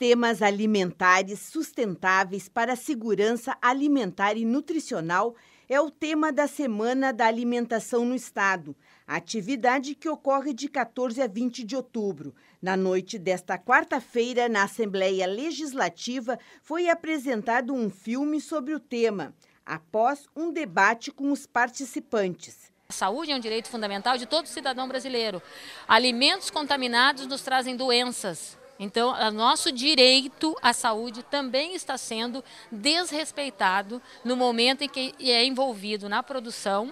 sistemas alimentares sustentáveis para a segurança alimentar e nutricional é o tema da Semana da Alimentação no Estado, atividade que ocorre de 14 a 20 de outubro. Na noite desta quarta-feira, na Assembleia Legislativa, foi apresentado um filme sobre o tema, após um debate com os participantes. A saúde é um direito fundamental de todo cidadão brasileiro. Alimentos contaminados nos trazem doenças. Então, o nosso direito à saúde também está sendo desrespeitado no momento em que é envolvido na produção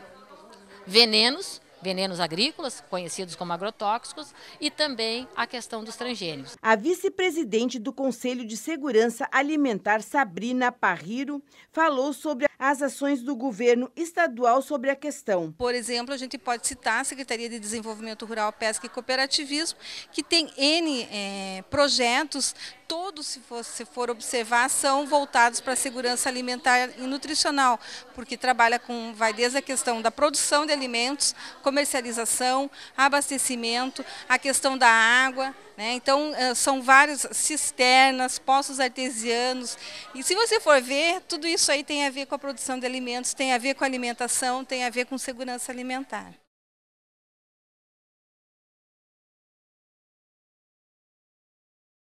venenos venenos agrícolas, conhecidos como agrotóxicos, e também a questão dos transgênicos. A vice-presidente do Conselho de Segurança Alimentar, Sabrina Parriro, falou sobre as ações do governo estadual sobre a questão. Por exemplo, a gente pode citar a Secretaria de Desenvolvimento Rural, Pesca e Cooperativismo, que tem N é, projetos, todos se for, se for observar, são voltados para a segurança alimentar e nutricional, porque trabalha com, vai desde a questão da produção de alimentos, comercialização, abastecimento, a questão da água, né? então eh, são várias cisternas, poços artesianos, e se você for ver, tudo isso aí tem a ver com a produção de alimentos, tem a ver com alimentação, tem a ver com segurança alimentar.